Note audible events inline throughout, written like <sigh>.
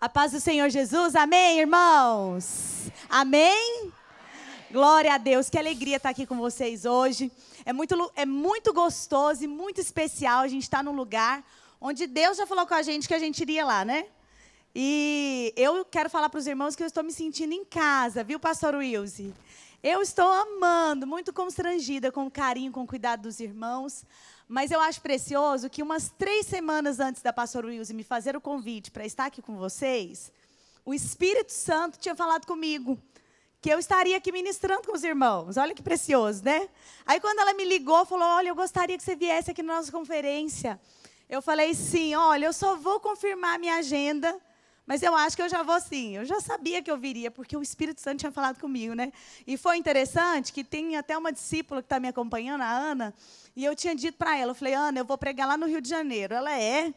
A paz do Senhor Jesus, amém, irmãos? Amém? Glória a Deus, que alegria estar aqui com vocês hoje. É muito, é muito gostoso e muito especial a gente estar num lugar onde Deus já falou com a gente que a gente iria lá, né? E eu quero falar para os irmãos que eu estou me sentindo em casa, viu, pastor Wilson? Eu estou amando, muito constrangida com o carinho, com o cuidado dos irmãos. Mas eu acho precioso que umas três semanas antes da pastora Wilson me fazer o convite para estar aqui com vocês, o Espírito Santo tinha falado comigo que eu estaria aqui ministrando com os irmãos. Olha que precioso, né? Aí quando ela me ligou, falou: "Olha, eu gostaria que você viesse aqui na nossa conferência". Eu falei: "Sim, olha, eu só vou confirmar minha agenda mas eu acho que eu já vou sim. Eu já sabia que eu viria, porque o Espírito Santo tinha falado comigo, né? E foi interessante que tem até uma discípula que está me acompanhando, a Ana, e eu tinha dito para ela, eu falei, Ana, eu vou pregar lá no Rio de Janeiro. Ela é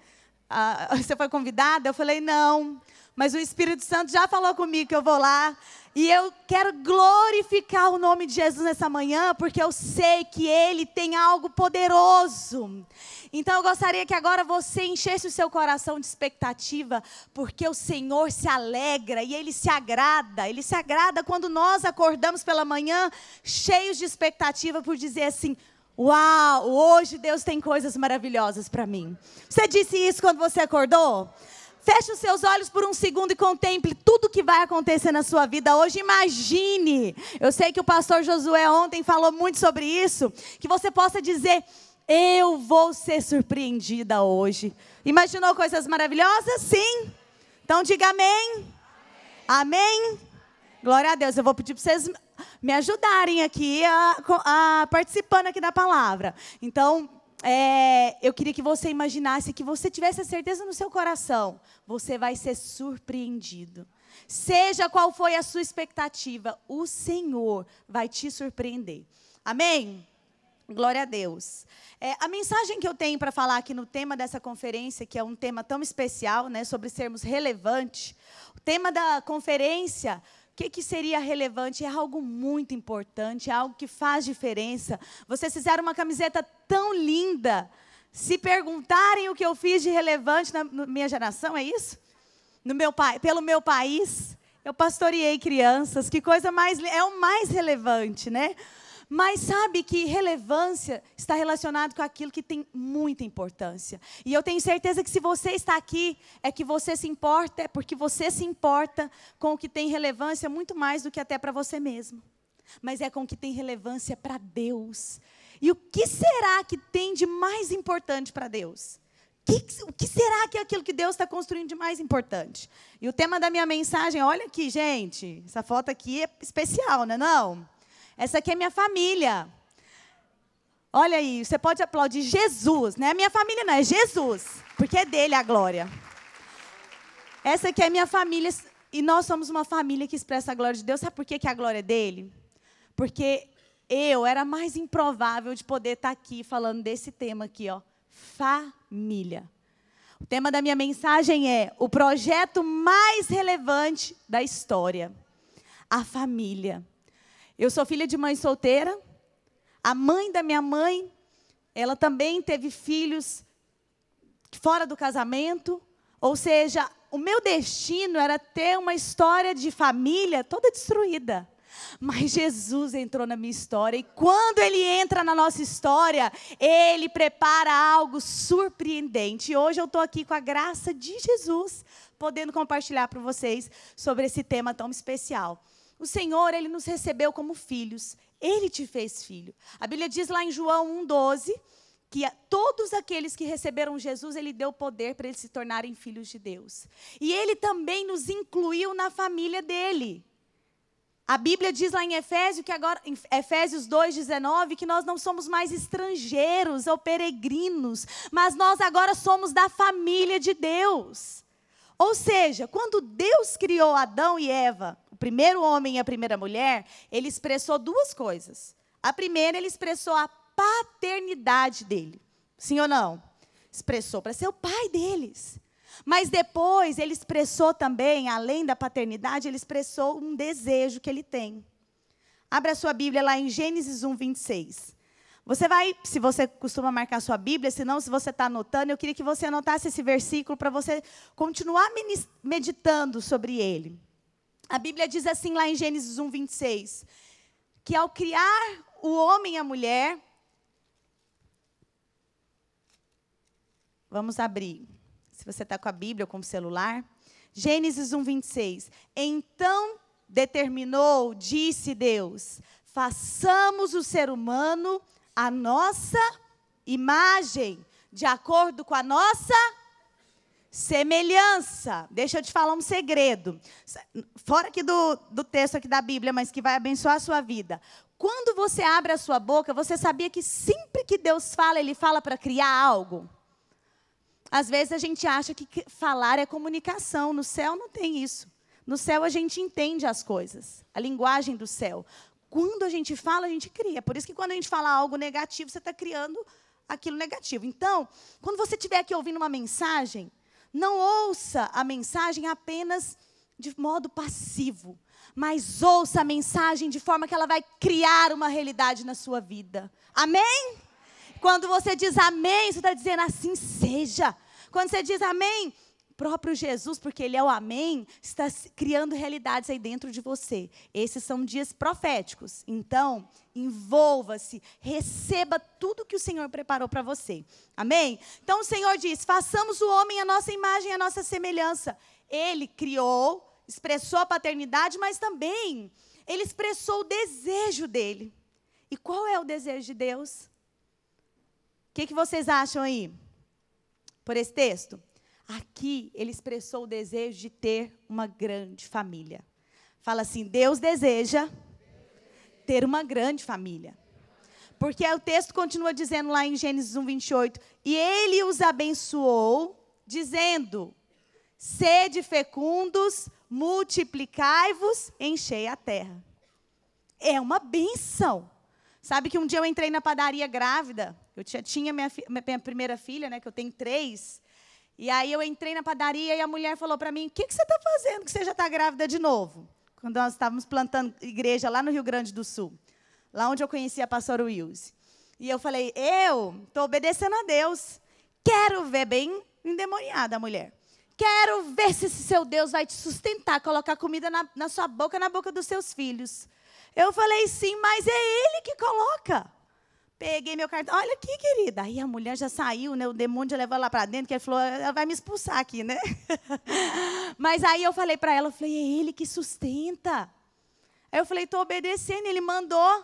ah, você foi convidada? Eu falei, não. Mas o Espírito Santo já falou comigo que eu vou lá. E eu quero glorificar o nome de Jesus nessa manhã, porque eu sei que Ele tem algo poderoso. Então eu gostaria que agora você enchesse o seu coração de expectativa, porque o Senhor se alegra e Ele se agrada. Ele se agrada quando nós acordamos pela manhã cheios de expectativa por dizer assim: Uau, hoje Deus tem coisas maravilhosas para mim. Você disse isso quando você acordou? Feche os seus olhos por um segundo e contemple tudo que vai acontecer na sua vida hoje. Imagine. Eu sei que o pastor Josué ontem falou muito sobre isso. Que você possa dizer: Eu vou ser surpreendida hoje. Imaginou coisas maravilhosas? Sim. Então diga amém. Amém. amém. Glória a Deus. Eu vou pedir para vocês me ajudarem aqui a, a participando aqui da palavra. Então, é, eu queria que você imaginasse que você tivesse a certeza no seu coração, você vai ser surpreendido. Seja qual foi a sua expectativa, o Senhor vai te surpreender. Amém? Glória a Deus. É, a mensagem que eu tenho para falar aqui no tema dessa conferência, que é um tema tão especial, né, sobre sermos relevantes, o tema da conferência o que, que seria relevante? É algo muito importante, é algo que faz diferença. Vocês fizeram uma camiseta tão linda. Se perguntarem o que eu fiz de relevante na minha geração, é isso? No meu pelo meu país, eu pastoreei crianças. Que coisa mais é o mais relevante, né? Mas sabe que relevância está relacionado com aquilo que tem muita importância. E eu tenho certeza que se você está aqui, é que você se importa, é porque você se importa com o que tem relevância muito mais do que até para você mesmo. Mas é com o que tem relevância para Deus. E o que será que tem de mais importante para Deus? Que, o que será que é aquilo que Deus está construindo de mais importante? E o tema da minha mensagem, olha aqui, gente, essa foto aqui é especial, não é não? Essa aqui é minha família. Olha aí, você pode aplaudir Jesus, né? Minha família não, é Jesus, porque é dele a glória. Essa aqui é minha família e nós somos uma família que expressa a glória de Deus. Sabe por que, que a glória é dele? Porque eu era mais improvável de poder estar aqui falando desse tema aqui, ó, família. O tema da minha mensagem é o projeto mais relevante da história, a família. Eu sou filha de mãe solteira. A mãe da minha mãe, ela também teve filhos fora do casamento. Ou seja, o meu destino era ter uma história de família toda destruída. Mas Jesus entrou na minha história e quando ele entra na nossa história, ele prepara algo surpreendente. E hoje eu estou aqui com a graça de Jesus, podendo compartilhar para vocês sobre esse tema tão especial. O Senhor, ele nos recebeu como filhos. Ele te fez filho. A Bíblia diz lá em João 1:12 que a todos aqueles que receberam Jesus, ele deu poder para eles se tornarem filhos de Deus. E ele também nos incluiu na família dele. A Bíblia diz lá em Efésios que agora em Efésios 2:19 que nós não somos mais estrangeiros ou peregrinos, mas nós agora somos da família de Deus. Ou seja, quando Deus criou Adão e Eva, o primeiro homem e a primeira mulher, ele expressou duas coisas. A primeira, ele expressou a paternidade dele. Sim ou não? Expressou para ser o pai deles. Mas depois, ele expressou também, além da paternidade, ele expressou um desejo que ele tem. Abra sua Bíblia lá em Gênesis 1, 26. Você vai, se você costuma marcar sua Bíblia, se não, se você está anotando, eu queria que você anotasse esse versículo para você continuar meditando sobre ele. A Bíblia diz assim lá em Gênesis 1, 26, que ao criar o homem e a mulher. Vamos abrir. Se você está com a Bíblia ou com o celular. Gênesis 1, 26. Então determinou, disse Deus: façamos o ser humano a nossa imagem, de acordo com a nossa semelhança. Deixa eu te falar um segredo. Fora aqui do, do texto aqui da Bíblia, mas que vai abençoar a sua vida. Quando você abre a sua boca, você sabia que sempre que Deus fala, Ele fala para criar algo? Às vezes a gente acha que falar é comunicação. No céu não tem isso. No céu a gente entende as coisas, a linguagem do céu. Quando a gente fala, a gente cria. Por isso que quando a gente fala algo negativo, você está criando aquilo negativo. Então, quando você estiver aqui ouvindo uma mensagem, não ouça a mensagem apenas de modo passivo, mas ouça a mensagem de forma que ela vai criar uma realidade na sua vida. Amém? Quando você diz amém, você está dizendo assim seja. Quando você diz amém, próprio Jesus, porque ele é o Amém, está criando realidades aí dentro de você. Esses são dias proféticos. Então, envolva-se, receba tudo que o Senhor preparou para você. Amém? Então o Senhor diz: façamos o homem a nossa imagem, a nossa semelhança. Ele criou, expressou a paternidade, mas também ele expressou o desejo dele. E qual é o desejo de Deus? O que, que vocês acham aí? Por esse texto? Aqui ele expressou o desejo de ter uma grande família. Fala assim: Deus deseja ter uma grande família. Porque o texto continua dizendo lá em Gênesis 1, 28, e ele os abençoou, dizendo: sede fecundos, multiplicai-vos, enchei a terra. É uma benção. Sabe que um dia eu entrei na padaria grávida, eu tinha, minha, minha primeira filha, né, que eu tenho três, e aí eu entrei na padaria e a mulher falou para mim: O que, que você está fazendo que você já está grávida de novo? Quando nós estávamos plantando igreja lá no Rio Grande do Sul, lá onde eu conheci a pastora Wills. E eu falei: Eu estou obedecendo a Deus. Quero ver bem endemoniada a mulher. Quero ver se esse seu Deus vai te sustentar, colocar comida na, na sua boca, na boca dos seus filhos. Eu falei: Sim, mas é Ele que coloca. Peguei meu cartão. Olha aqui, querida. Aí a mulher já saiu, né? O demônio já levou ela para dentro, que ele falou, ela vai me expulsar aqui, né? <laughs> Mas aí eu falei para ela, eu falei, é ele que sustenta. Aí eu falei, estou obedecendo, ele mandou.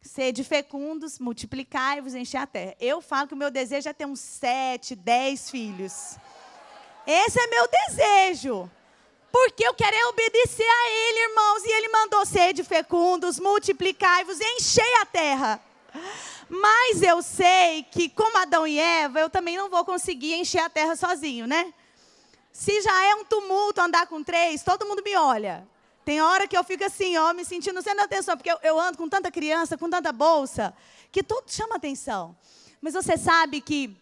Sede fecundos, multiplicai-vos, encher a terra. Eu falo que o meu desejo é ter uns sete, dez filhos. Esse é meu desejo. Porque eu quero é obedecer a ele, irmãos. E ele mandou sede fecundos, multiplicai-vos, enchei a terra. Mas eu sei que, como Adão e Eva, eu também não vou conseguir encher a terra sozinho, né? Se já é um tumulto andar com três, todo mundo me olha. Tem hora que eu fico assim, ó, me sentindo sendo atenção, porque eu, eu ando com tanta criança, com tanta bolsa, que tudo chama atenção. Mas você sabe que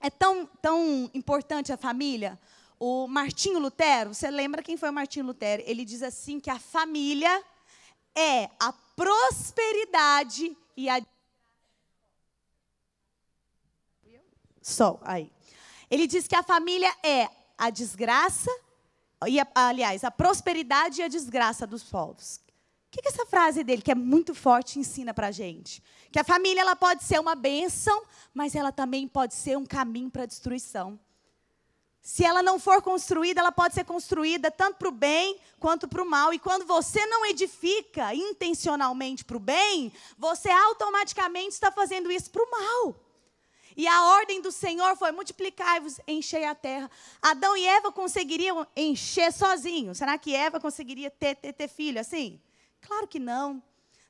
é tão, tão importante a família. O Martinho Lutero, você lembra quem foi o Martinho Lutero? Ele diz assim que a família é a prosperidade e a sol. Aí. Ele diz que a família é a desgraça, e a, aliás, a prosperidade e a desgraça dos povos. O que, que essa frase dele, que é muito forte, ensina para a gente? Que a família ela pode ser uma bênção, mas ela também pode ser um caminho para a destruição. Se ela não for construída, ela pode ser construída tanto para o bem quanto para o mal. E quando você não edifica intencionalmente para o bem, você automaticamente está fazendo isso para o mal. E a ordem do Senhor foi: multiplicai-vos, enchei a terra. Adão e Eva conseguiriam encher sozinhos. Será que Eva conseguiria ter, ter, ter filho assim? Claro que não.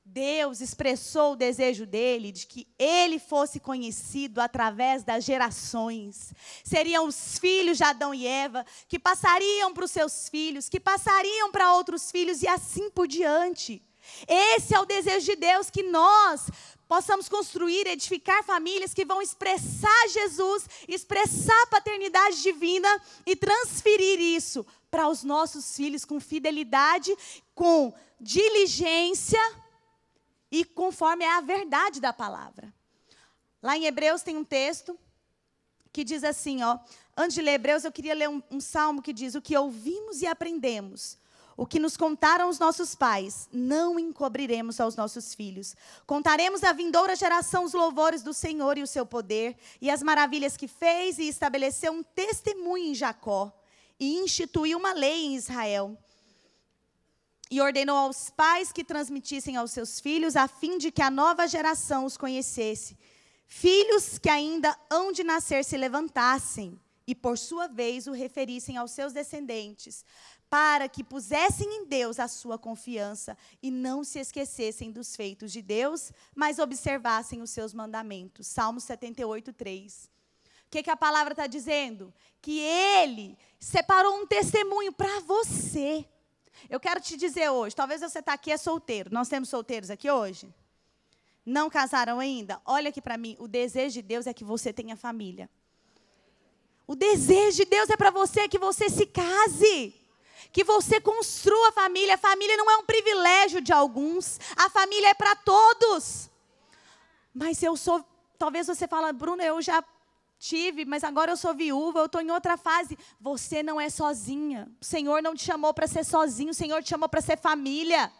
Deus expressou o desejo dele de que ele fosse conhecido através das gerações. Seriam os filhos de Adão e Eva que passariam para os seus filhos, que passariam para outros filhos e assim por diante. Esse é o desejo de Deus que nós possamos construir, edificar famílias que vão expressar Jesus, expressar a paternidade divina e transferir isso para os nossos filhos com fidelidade, com diligência e conforme é a verdade da palavra. Lá em Hebreus tem um texto que diz assim, ó, antes de ler Hebreus, eu queria ler um, um salmo que diz: O que ouvimos e aprendemos, o que nos contaram os nossos pais, não encobriremos aos nossos filhos. Contaremos à vindoura geração os louvores do Senhor e o seu poder, e as maravilhas que fez, e estabeleceu um testemunho em Jacó, e instituiu uma lei em Israel. E ordenou aos pais que transmitissem aos seus filhos, a fim de que a nova geração os conhecesse. Filhos que ainda hão de nascer se levantassem e, por sua vez, o referissem aos seus descendentes, para que pusessem em Deus a sua confiança e não se esquecessem dos feitos de Deus, mas observassem os seus mandamentos. Salmo 78, 3. O que, que a palavra está dizendo? Que ele separou um testemunho para você. Eu quero te dizer hoje, talvez você está aqui é solteiro. Nós temos solteiros aqui hoje? Não casaram ainda? Olha aqui para mim, o desejo de Deus é que você tenha família. O desejo de Deus é para você que você se case que você construa a família. A família não é um privilégio de alguns, a família é para todos. Mas eu sou, talvez você fala, Bruno, eu já tive, mas agora eu sou viúva, eu estou em outra fase. Você não é sozinha. O Senhor não te chamou para ser sozinho, o Senhor te chamou para ser família.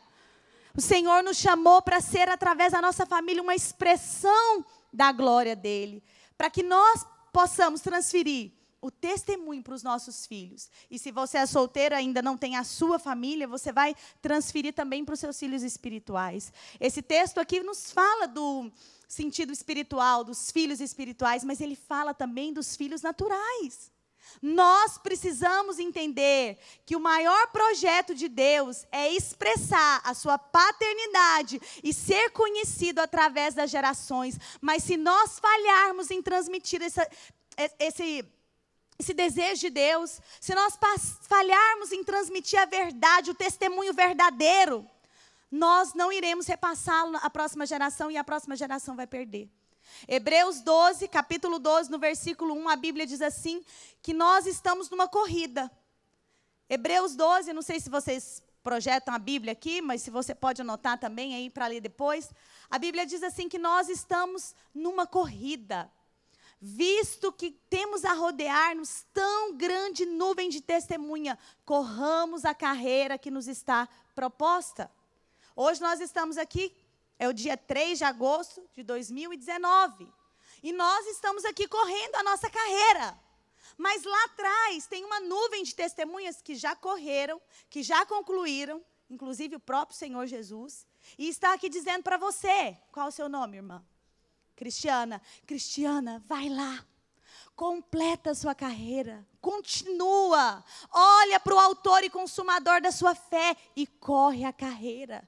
O Senhor nos chamou para ser, através da nossa família, uma expressão da glória dele, para que nós possamos transferir o testemunho para os nossos filhos. E se você é solteiro ainda não tem a sua família, você vai transferir também para os seus filhos espirituais. Esse texto aqui nos fala do sentido espiritual dos filhos espirituais, mas ele fala também dos filhos naturais. Nós precisamos entender que o maior projeto de Deus é expressar a sua paternidade e ser conhecido através das gerações. Mas se nós falharmos em transmitir essa, esse esse desejo de Deus, se nós falharmos em transmitir a verdade, o testemunho verdadeiro, nós não iremos repassá-lo à próxima geração e a próxima geração vai perder. Hebreus 12, capítulo 12, no versículo 1, a Bíblia diz assim: que nós estamos numa corrida. Hebreus 12, não sei se vocês projetam a Bíblia aqui, mas se você pode anotar também aí para ler depois. A Bíblia diz assim que nós estamos numa corrida. Visto que temos a rodear-nos tão grande nuvem de testemunha, corramos a carreira que nos está proposta. Hoje nós estamos aqui, é o dia 3 de agosto de 2019. E nós estamos aqui correndo a nossa carreira. Mas lá atrás tem uma nuvem de testemunhas que já correram, que já concluíram, inclusive o próprio Senhor Jesus, e está aqui dizendo para você: qual o seu nome, irmã? Cristiana, Cristiana, vai lá. Completa a sua carreira, continua. Olha para o autor e consumador da sua fé e corre a carreira.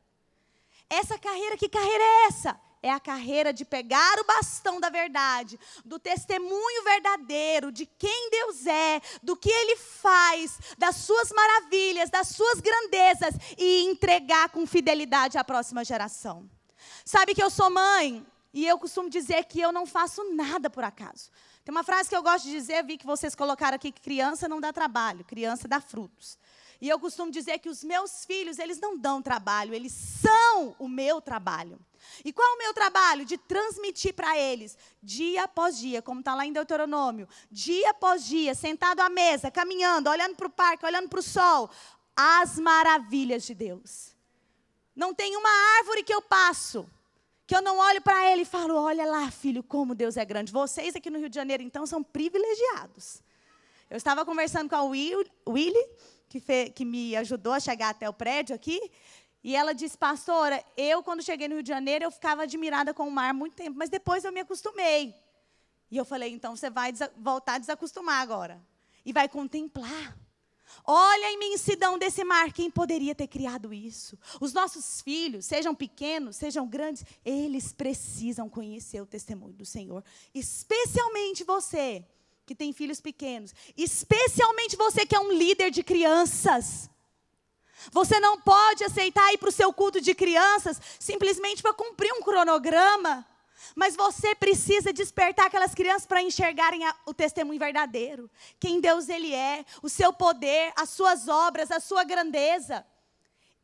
Essa carreira, que carreira é essa? é a carreira de pegar o bastão da verdade, do testemunho verdadeiro de quem Deus é, do que Ele faz, das suas maravilhas, das suas grandezas e entregar com fidelidade à próxima geração. Sabe que eu sou mãe e eu costumo dizer que eu não faço nada por acaso. Tem uma frase que eu gosto de dizer, vi que vocês colocaram aqui, que criança não dá trabalho, criança dá frutos. E eu costumo dizer que os meus filhos, eles não dão trabalho, eles são o meu trabalho. E qual é o meu trabalho? De transmitir para eles, dia após dia, como está lá em Deuteronômio, dia após dia, sentado à mesa, caminhando, olhando para o parque, olhando para o sol, as maravilhas de Deus. Não tem uma árvore que eu passo que eu não olho para ele e falo: olha lá, filho, como Deus é grande. Vocês aqui no Rio de Janeiro, então, são privilegiados. Eu estava conversando com a Willy, que, que me ajudou a chegar até o prédio aqui, e ela disse: Pastora, eu, quando cheguei no Rio de Janeiro, eu ficava admirada com o mar muito tempo, mas depois eu me acostumei. E eu falei: então você vai voltar a desacostumar agora. E vai contemplar. Olha a imensidão desse mar, quem poderia ter criado isso? Os nossos filhos, sejam pequenos, sejam grandes, eles precisam conhecer o testemunho do Senhor, especialmente você que tem filhos pequenos, especialmente você que é um líder de crianças. Você não pode aceitar ir para o seu culto de crianças simplesmente para cumprir um cronograma. Mas você precisa despertar aquelas crianças para enxergarem a, o testemunho verdadeiro. Quem Deus Ele é, o seu poder, as suas obras, a sua grandeza.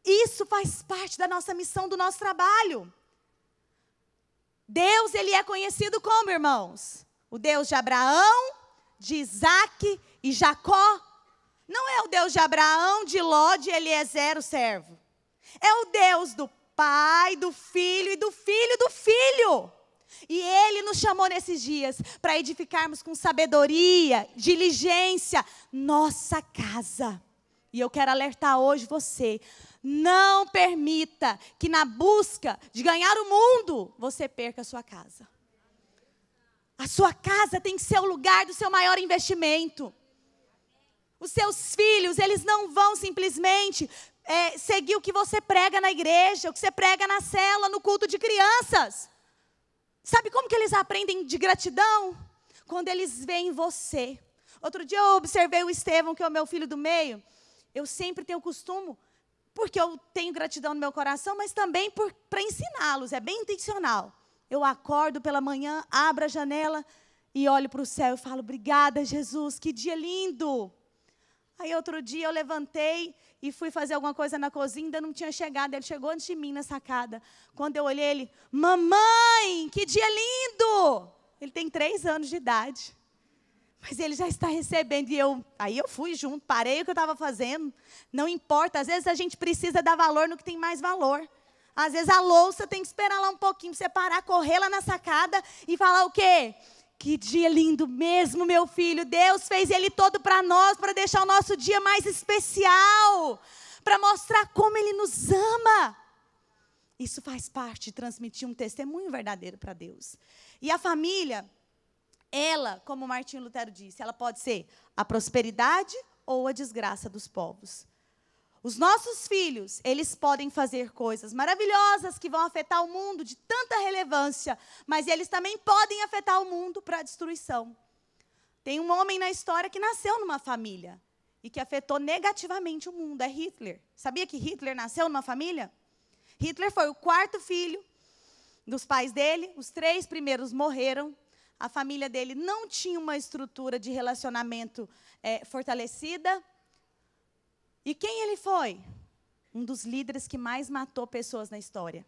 Isso faz parte da nossa missão, do nosso trabalho. Deus, Ele é conhecido como, irmãos? O Deus de Abraão, de Isaac e Jacó. Não é o Deus de Abraão, de Ló, de Eliezer, o servo. É o Deus do Pai, do Filho e do Filho do Filho. E Ele nos chamou nesses dias para edificarmos com sabedoria, diligência, nossa casa. E eu quero alertar hoje você: não permita que na busca de ganhar o mundo você perca a sua casa. A sua casa tem que ser o lugar do seu maior investimento. Os seus filhos, eles não vão simplesmente é, seguir o que você prega na igreja, o que você prega na cela, no culto de crianças. Sabe como que eles aprendem de gratidão? Quando eles veem você. Outro dia eu observei o Estevão, que é o meu filho do meio. Eu sempre tenho o costume, porque eu tenho gratidão no meu coração, mas também para ensiná-los, é bem intencional. Eu acordo pela manhã, abro a janela e olho para o céu e falo: Obrigada, Jesus, que dia lindo. Aí outro dia eu levantei e fui fazer alguma coisa na cozinha, ainda não tinha chegado. Ele chegou antes de mim na sacada. Quando eu olhei ele, mamãe, que dia lindo! Ele tem três anos de idade. Mas ele já está recebendo. E eu, aí eu fui junto, parei o que eu estava fazendo. Não importa, às vezes a gente precisa dar valor no que tem mais valor. Às vezes a louça tem que esperar lá um pouquinho, você parar, correr lá na sacada e falar o quê? Que dia lindo mesmo, meu filho. Deus fez ele todo para nós, para deixar o nosso dia mais especial, para mostrar como ele nos ama. Isso faz parte de transmitir um testemunho verdadeiro para Deus. E a família, ela, como Martinho Lutero disse, ela pode ser a prosperidade ou a desgraça dos povos. Os nossos filhos, eles podem fazer coisas maravilhosas que vão afetar o mundo de tanta relevância, mas eles também podem afetar o mundo para a destruição. Tem um homem na história que nasceu numa família e que afetou negativamente o mundo, é Hitler. Sabia que Hitler nasceu numa família? Hitler foi o quarto filho dos pais dele, os três primeiros morreram. A família dele não tinha uma estrutura de relacionamento é, fortalecida, e quem ele foi? Um dos líderes que mais matou pessoas na história.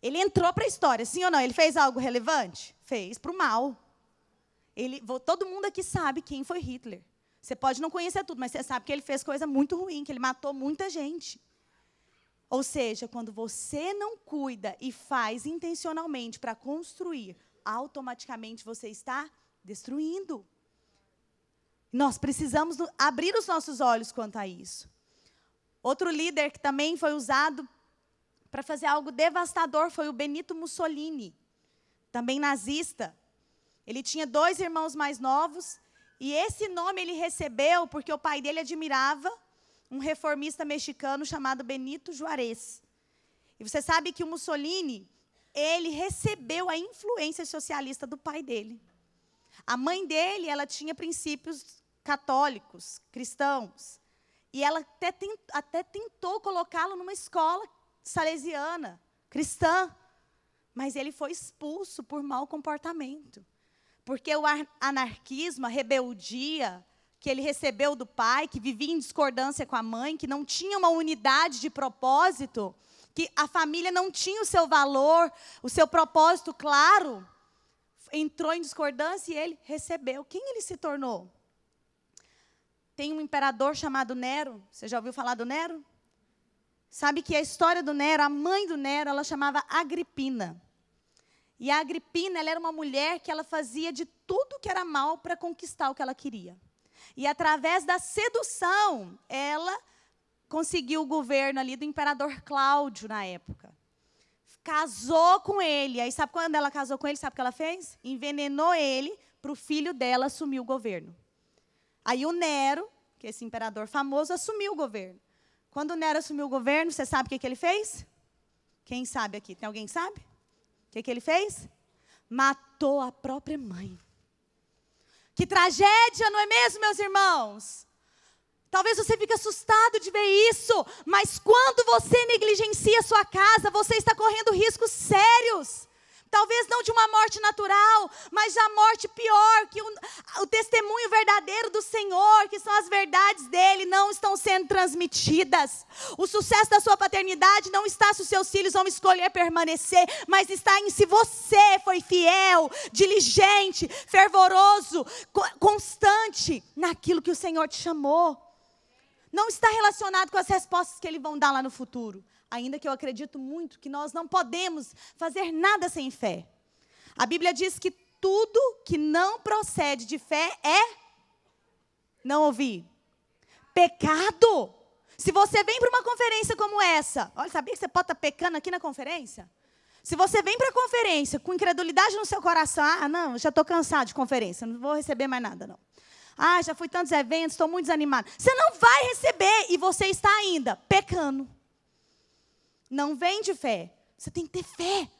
Ele entrou para a história, sim ou não? Ele fez algo relevante? Fez para o mal. Ele, todo mundo aqui sabe quem foi Hitler. Você pode não conhecer tudo, mas você sabe que ele fez coisa muito ruim, que ele matou muita gente. Ou seja, quando você não cuida e faz intencionalmente para construir, automaticamente você está destruindo. Nós precisamos abrir os nossos olhos quanto a isso. Outro líder que também foi usado para fazer algo devastador foi o Benito Mussolini, também nazista. Ele tinha dois irmãos mais novos e esse nome ele recebeu porque o pai dele admirava um reformista mexicano chamado Benito Juarez. E você sabe que o Mussolini, ele recebeu a influência socialista do pai dele. A mãe dele, ela tinha princípios católicos, cristãos. E ela até, tent, até tentou colocá-lo numa escola salesiana, cristã. Mas ele foi expulso por mau comportamento. Porque o anarquismo, a rebeldia que ele recebeu do pai, que vivia em discordância com a mãe, que não tinha uma unidade de propósito, que a família não tinha o seu valor, o seu propósito claro, entrou em discordância e ele recebeu. Quem ele se tornou? tem um imperador chamado Nero. Você já ouviu falar do Nero? Sabe que a história do Nero, a mãe do Nero, ela chamava Agripina. E a Agripina, ela era uma mulher que ela fazia de tudo que era mal para conquistar o que ela queria. E através da sedução, ela conseguiu o governo ali do imperador Cláudio na época. Casou com ele. Aí sabe quando ela casou com ele, sabe o que ela fez? Envenenou ele para o filho dela assumir o governo. Aí o Nero, que é esse imperador famoso, assumiu o governo. Quando o Nero assumiu o governo, você sabe o que, que ele fez? Quem sabe aqui? Tem alguém que sabe? O que, que ele fez? Matou a própria mãe. Que tragédia, não é mesmo, meus irmãos? Talvez você fique assustado de ver isso, mas quando você negligencia a sua casa, você está correndo riscos sérios. Talvez não de uma morte natural, mas a morte pior, que o, o testemunho verdadeiro do Senhor, que são as verdades dele, não estão sendo transmitidas. O sucesso da sua paternidade não está se os seus filhos vão escolher permanecer, mas está em se você foi fiel, diligente, fervoroso, constante naquilo que o Senhor te chamou. Não está relacionado com as respostas que ele vão dar lá no futuro ainda que eu acredito muito que nós não podemos fazer nada sem fé. A Bíblia diz que tudo que não procede de fé é não ouvi. Pecado. Se você vem para uma conferência como essa, olha, sabia que você pode estar tá pecando aqui na conferência? Se você vem para a conferência com incredulidade no seu coração, ah, não, já estou cansado de conferência, não vou receber mais nada, não. Ah, já fui tantos eventos, estou muito desanimado. Você não vai receber e você está ainda pecando não vem de fé. Você tem que ter fé.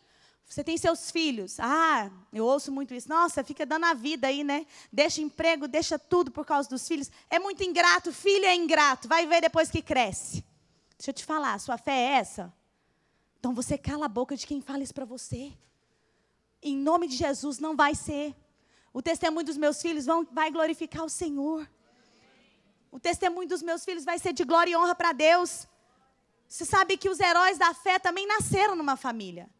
Você tem seus filhos. Ah, eu ouço muito isso. Nossa, fica dando a vida aí, né? Deixa emprego, deixa tudo por causa dos filhos. É muito ingrato, filho é ingrato. Vai ver depois que cresce. Deixa eu te falar, sua fé é essa? Então você cala a boca de quem fala isso para você. Em nome de Jesus não vai ser. O testemunho dos meus filhos vão, vai glorificar o Senhor. O testemunho dos meus filhos vai ser de glória e honra para Deus. Você sabe que os heróis da fé também nasceram numa família.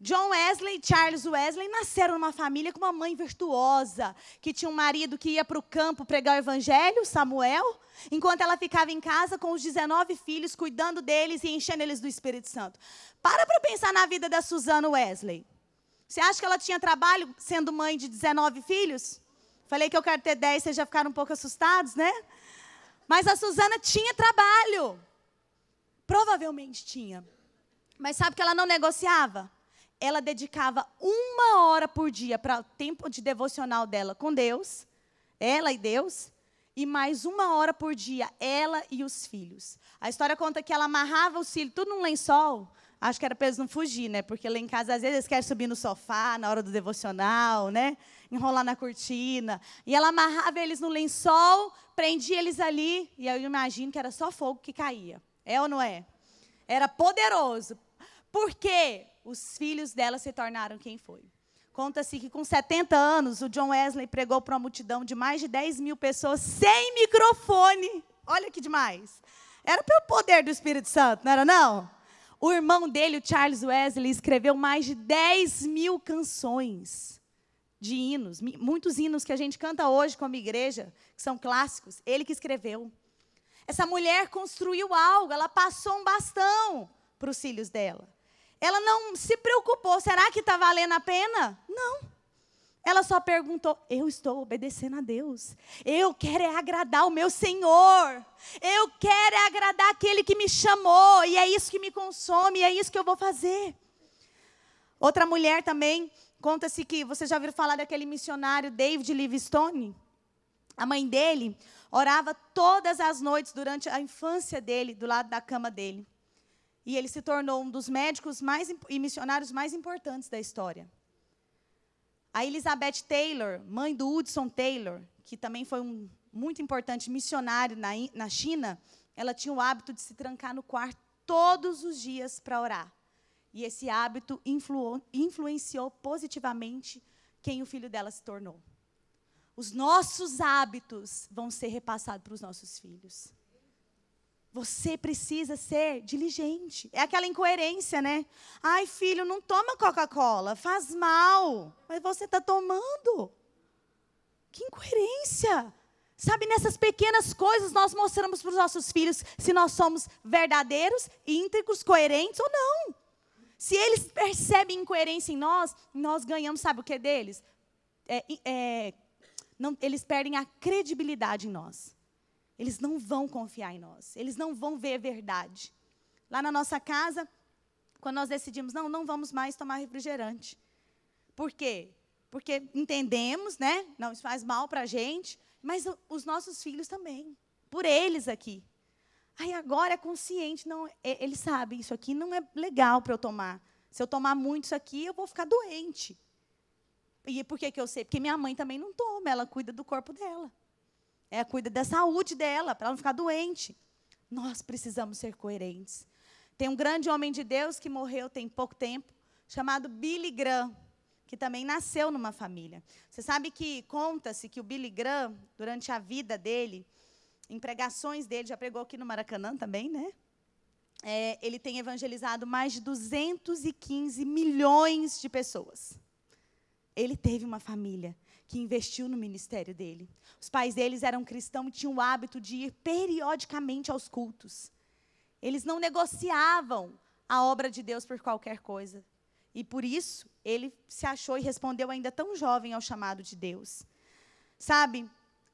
John Wesley e Charles Wesley nasceram numa família com uma mãe virtuosa, que tinha um marido que ia para o campo pregar o evangelho, Samuel, enquanto ela ficava em casa com os 19 filhos, cuidando deles e enchendo eles do Espírito Santo. Para para pensar na vida da Susana Wesley. Você acha que ela tinha trabalho sendo mãe de 19 filhos? Falei que eu quero ter 10, vocês já ficaram um pouco assustados, né? Mas a Susana tinha trabalho. Provavelmente tinha. Mas sabe que ela não negociava? Ela dedicava uma hora por dia para o tempo de devocional dela com Deus, ela e Deus, e mais uma hora por dia, ela e os filhos. A história conta que ela amarrava os filhos tudo num lençol, acho que era para eles não fugir, né? Porque lá em casa, às vezes, eles querem subir no sofá na hora do devocional, né? Enrolar na cortina. E ela amarrava eles no lençol, prendia eles ali, e eu imagino que era só fogo que caía. É ou não é? Era poderoso. Porque os filhos dela se tornaram quem foi. Conta-se que com 70 anos, o John Wesley pregou para uma multidão de mais de 10 mil pessoas sem microfone. Olha que demais. Era pelo poder do Espírito Santo, não era não? O irmão dele, o Charles Wesley, escreveu mais de 10 mil canções de hinos. Muitos hinos que a gente canta hoje como igreja, que são clássicos. Ele que escreveu. Essa mulher construiu algo, ela passou um bastão para os filhos dela. Ela não se preocupou, será que está valendo a pena? Não. Ela só perguntou: Eu estou obedecendo a Deus. Eu quero é agradar o meu Senhor. Eu quero é agradar aquele que me chamou. E é isso que me consome, é isso que eu vou fazer. Outra mulher também, conta-se que você já ouviu falar daquele missionário David Livingstone? A mãe dele Orava todas as noites durante a infância dele, do lado da cama dele. E ele se tornou um dos médicos mais, e missionários mais importantes da história. A Elizabeth Taylor, mãe do Hudson Taylor, que também foi um muito importante missionário na, na China, ela tinha o hábito de se trancar no quarto todos os dias para orar. E esse hábito influ, influenciou positivamente quem o filho dela se tornou. Os nossos hábitos vão ser repassados para os nossos filhos. Você precisa ser diligente. É aquela incoerência, né? Ai, filho, não toma Coca-Cola, faz mal. Mas você está tomando. Que incoerência! Sabe, nessas pequenas coisas nós mostramos para os nossos filhos se nós somos verdadeiros, íntegros, coerentes ou não. Se eles percebem incoerência em nós, nós ganhamos, sabe o que deles? É, é, não, eles perdem a credibilidade em nós. Eles não vão confiar em nós. Eles não vão ver verdade. Lá na nossa casa, quando nós decidimos, não, não vamos mais tomar refrigerante. Por quê? Porque entendemos, né? Não, isso faz mal para a gente, mas os nossos filhos também. Por eles aqui. Aí agora é consciente, não, ele sabe, isso aqui não é legal para eu tomar. Se eu tomar muito isso aqui, eu vou ficar doente. E por que, que eu sei? Porque minha mãe também não toma, ela cuida do corpo dela. Ela cuida da saúde dela, para ela não ficar doente. Nós precisamos ser coerentes. Tem um grande homem de Deus que morreu tem pouco tempo, chamado Billy Graham, que também nasceu numa família. Você sabe que conta-se que o Billy Graham, durante a vida dele, em pregações dele, já pregou aqui no Maracanã também, né? É, ele tem evangelizado mais de 215 milhões de pessoas. Ele teve uma família que investiu no ministério dele. Os pais deles eram cristãos e tinham o hábito de ir periodicamente aos cultos. Eles não negociavam a obra de Deus por qualquer coisa. E por isso, ele se achou e respondeu ainda tão jovem ao chamado de Deus. Sabe,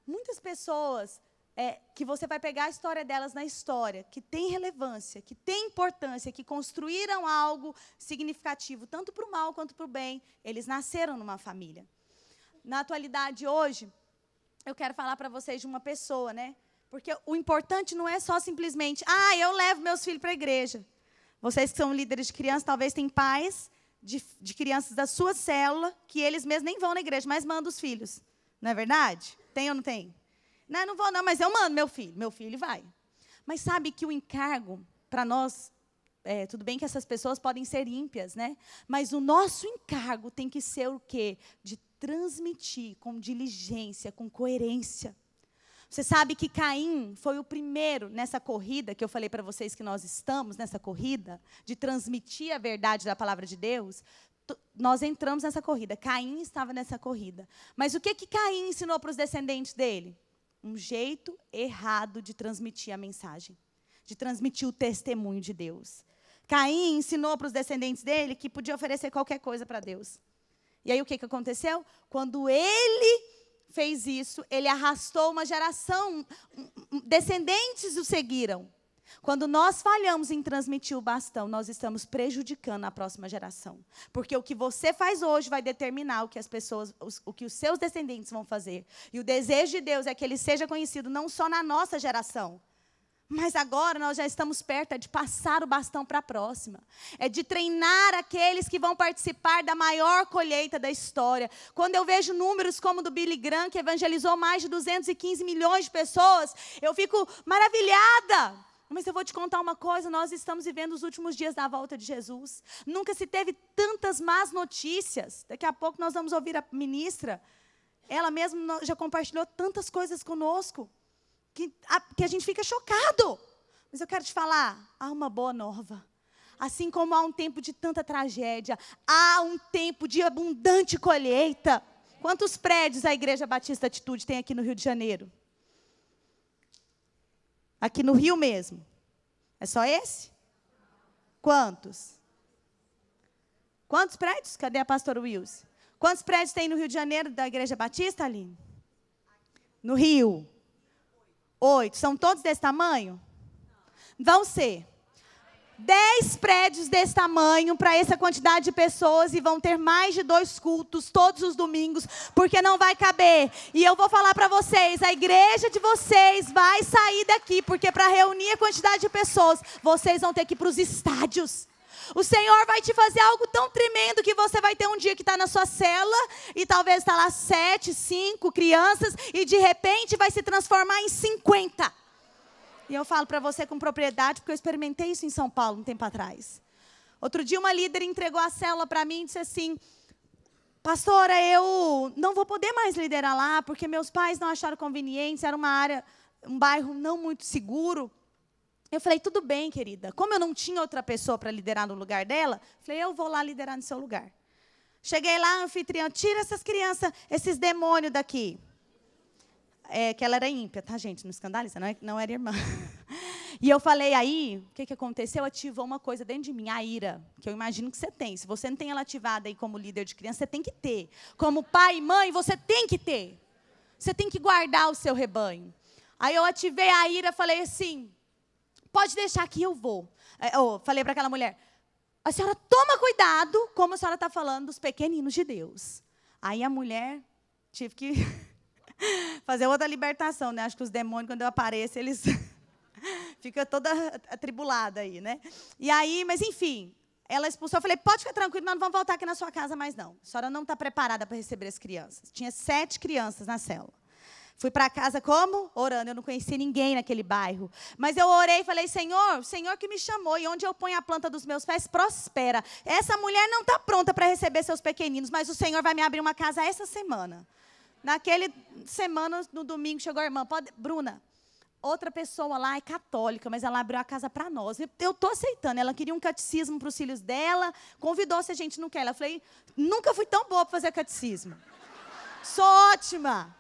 muitas pessoas é, que você vai pegar a história delas na história, que tem relevância, que tem importância, que construíram algo significativo, tanto para o mal quanto para o bem. Eles nasceram numa família. Na atualidade hoje, eu quero falar para vocês de uma pessoa, né? Porque o importante não é só simplesmente, ah, eu levo meus filhos para a igreja. Vocês que são líderes de crianças, talvez tenham pais de, de crianças da sua célula, que eles mesmos nem vão na igreja, mas mandam os filhos. Não é verdade? Tem ou não tem? Não, né, não vou não, mas eu mando meu filho. Meu filho vai. Mas sabe que o encargo, para nós, é, tudo bem que essas pessoas podem ser ímpias, né? Mas o nosso encargo tem que ser o quê? De transmitir com diligência, com coerência. Você sabe que Caim foi o primeiro nessa corrida que eu falei para vocês que nós estamos nessa corrida de transmitir a verdade da palavra de Deus. Nós entramos nessa corrida. Caim estava nessa corrida. Mas o que que Caim ensinou para os descendentes dele? um jeito errado de transmitir a mensagem, de transmitir o testemunho de Deus. Caim ensinou para os descendentes dele que podia oferecer qualquer coisa para Deus. E aí o que, que aconteceu? Quando ele fez isso, ele arrastou uma geração, descendentes o seguiram. Quando nós falhamos em transmitir o bastão, nós estamos prejudicando a próxima geração. Porque o que você faz hoje vai determinar o que as pessoas, o que os seus descendentes vão fazer. E o desejo de Deus é que ele seja conhecido não só na nossa geração, mas agora nós já estamos perto é de passar o bastão para a próxima. É de treinar aqueles que vão participar da maior colheita da história. Quando eu vejo números como o do Billy Graham, que evangelizou mais de 215 milhões de pessoas, eu fico maravilhada. Mas eu vou te contar uma coisa: nós estamos vivendo os últimos dias da volta de Jesus. Nunca se teve tantas más notícias. Daqui a pouco nós vamos ouvir a ministra. Ela mesma já compartilhou tantas coisas conosco que a, que a gente fica chocado. Mas eu quero te falar: há uma boa nova. Assim como há um tempo de tanta tragédia, há um tempo de abundante colheita. Quantos prédios a Igreja Batista Atitude tem aqui no Rio de Janeiro? Aqui no Rio mesmo. É só esse? Quantos? Quantos prédios? Cadê a pastora Wills? Quantos prédios tem no Rio de Janeiro da Igreja Batista, Aline? No Rio. Oito. São todos desse tamanho? Vão ser. 10 prédios desse tamanho para essa quantidade de pessoas e vão ter mais de dois cultos todos os domingos, porque não vai caber. E eu vou falar para vocês, a igreja de vocês vai sair daqui, porque para reunir a quantidade de pessoas, vocês vão ter que ir para os estádios. O Senhor vai te fazer algo tão tremendo que você vai ter um dia que está na sua cela e talvez está lá sete, cinco crianças e de repente vai se transformar em cinquenta. E eu falo para você com propriedade, porque eu experimentei isso em São Paulo um tempo atrás. Outro dia, uma líder entregou a célula para mim e disse assim: Pastora, eu não vou poder mais liderar lá, porque meus pais não acharam conveniente, era uma área, um bairro não muito seguro. Eu falei: Tudo bem, querida. Como eu não tinha outra pessoa para liderar no lugar dela, falei: Eu vou lá liderar no seu lugar. Cheguei lá, anfitrião, tira essas crianças, esses demônios daqui é, que ela era ímpia, tá, gente? Não escandaliza, não, é, não era irmã. <laughs> E eu falei, aí, o que, que aconteceu? Ativou uma coisa dentro de mim, a ira, que eu imagino que você tem. Se você não tem ela ativada aí como líder de criança, você tem que ter. Como pai e mãe, você tem que ter. Você tem que guardar o seu rebanho. Aí eu ativei a ira, falei assim: pode deixar que eu vou. Eu é, falei para aquela mulher: a senhora toma cuidado, como a senhora está falando dos pequeninos de Deus. Aí a mulher, tive que <laughs> Fazer outra libertação, né? Acho que os demônios, quando eu apareço, eles <laughs> ficam toda atribulada aí, né? E aí, mas enfim, ela expulsou. Eu falei, pode ficar tranquilo, nós não vamos voltar aqui na sua casa mais não. A senhora não está preparada para receber as crianças. Tinha sete crianças na cela. Fui para casa como? Orando. Eu não conhecia ninguém naquele bairro. Mas eu orei e falei, Senhor, o Senhor que me chamou e onde eu ponho a planta dos meus pés, prospera. Essa mulher não está pronta para receber seus pequeninos, mas o Senhor vai me abrir uma casa essa semana. Naquele semana, no domingo, chegou a irmã, pode, Bruna, outra pessoa lá é católica, mas ela abriu a casa para nós. Eu estou aceitando. Ela queria um catecismo para os filhos dela, convidou se a gente não quer. Ela falei, nunca fui tão boa para fazer catecismo. Sou ótima.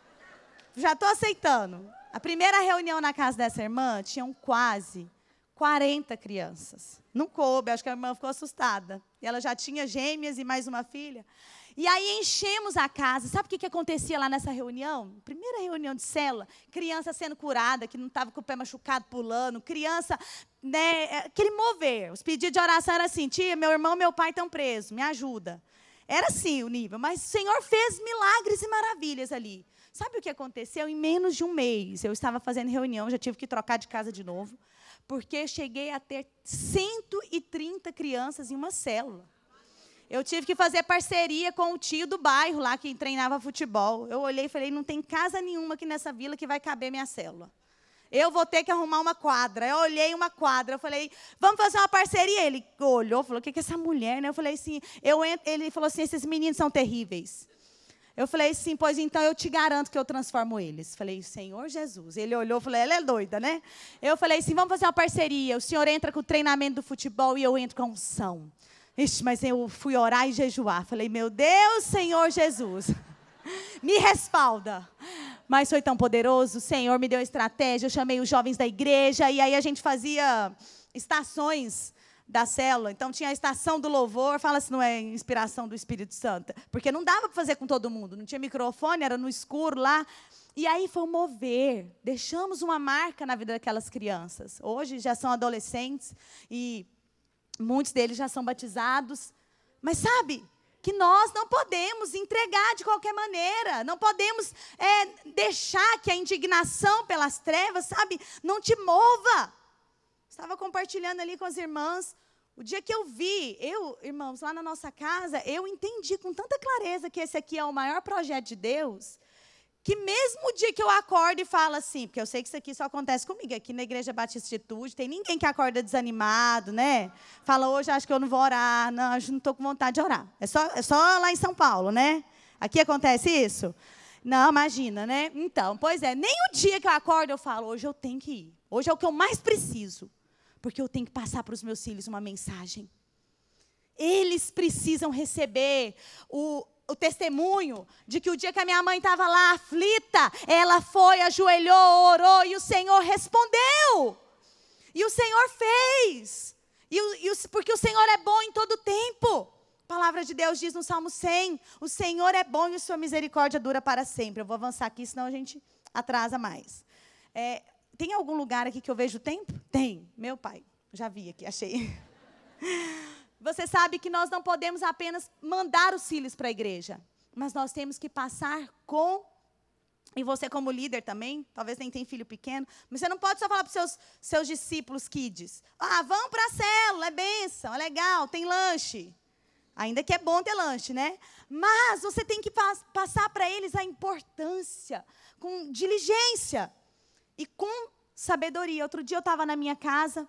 Já estou aceitando. A primeira reunião na casa dessa irmã tinham quase 40 crianças. Não coube, acho que a irmã ficou assustada. E ela já tinha gêmeas e mais uma filha. E aí enchemos a casa. Sabe o que, que acontecia lá nessa reunião? Primeira reunião de célula, criança sendo curada, que não estava com o pé machucado, pulando, criança, né, é, aquele mover. Os pedidos de oração eram assim, tia, meu irmão meu pai estão presos, me ajuda. Era assim o nível, mas o Senhor fez milagres e maravilhas ali. Sabe o que aconteceu? Em menos de um mês, eu estava fazendo reunião, já tive que trocar de casa de novo, porque cheguei a ter 130 crianças em uma célula. Eu tive que fazer parceria com o tio do bairro lá que treinava futebol. Eu olhei e falei: não tem casa nenhuma aqui nessa vila que vai caber minha célula. Eu vou ter que arrumar uma quadra. Eu olhei uma quadra, eu falei, vamos fazer uma parceria. Ele olhou, falou, o que é essa mulher? Né? Eu falei assim, eu ele falou assim, esses meninos são terríveis. Eu falei assim, pois então eu te garanto que eu transformo eles. Falei, Senhor Jesus. Ele olhou e falou, ela é doida, né? Eu falei assim, vamos fazer uma parceria. O senhor entra com o treinamento do futebol e eu entro com a unção. Ixi, mas eu fui orar e jejuar. Falei, meu Deus, Senhor Jesus, <laughs> me respalda. Mas foi tão poderoso, o Senhor me deu estratégia. Eu chamei os jovens da igreja e aí a gente fazia estações da célula. Então tinha a estação do louvor, fala se não é inspiração do Espírito Santo, porque não dava para fazer com todo mundo, não tinha microfone, era no escuro lá. E aí foi mover, deixamos uma marca na vida daquelas crianças. Hoje já são adolescentes e Muitos deles já são batizados. Mas sabe que nós não podemos entregar de qualquer maneira, não podemos é, deixar que a indignação pelas trevas, sabe, não te mova. Estava compartilhando ali com as irmãs. O dia que eu vi, eu, irmãos, lá na nossa casa, eu entendi com tanta clareza que esse aqui é o maior projeto de Deus, que mesmo o dia que eu acordo e falo assim, porque eu sei que isso aqui só acontece comigo, aqui na Igreja Batista tem ninguém que acorda desanimado, né? Fala, hoje acho que eu não vou orar, não, hoje não estou com vontade de orar. É só, é só lá em São Paulo, né? Aqui acontece isso? Não, imagina, né? Então, pois é, nem o dia que eu acordo eu falo, hoje eu tenho que ir. Hoje é o que eu mais preciso, porque eu tenho que passar para os meus filhos uma mensagem. Eles precisam receber o, o testemunho de que o dia que a minha mãe estava lá aflita, ela foi, ajoelhou, orou e o Senhor respondeu. E o Senhor fez. E, e porque o Senhor é bom em todo tempo. A palavra de Deus diz no Salmo 100: O Senhor é bom e sua misericórdia dura para sempre. Eu vou avançar aqui, senão a gente atrasa mais. É, tem algum lugar aqui que eu vejo tempo? Tem. Meu pai, já vi aqui, achei. <laughs> Você sabe que nós não podemos apenas mandar os filhos para a igreja, mas nós temos que passar com. E você, como líder também, talvez nem tenha filho pequeno, mas você não pode só falar para os seus, seus discípulos kids: ah, vão para a célula, é bênção, é legal, tem lanche. Ainda que é bom ter lanche, né? Mas você tem que pas passar para eles a importância, com diligência e com sabedoria. Outro dia eu estava na minha casa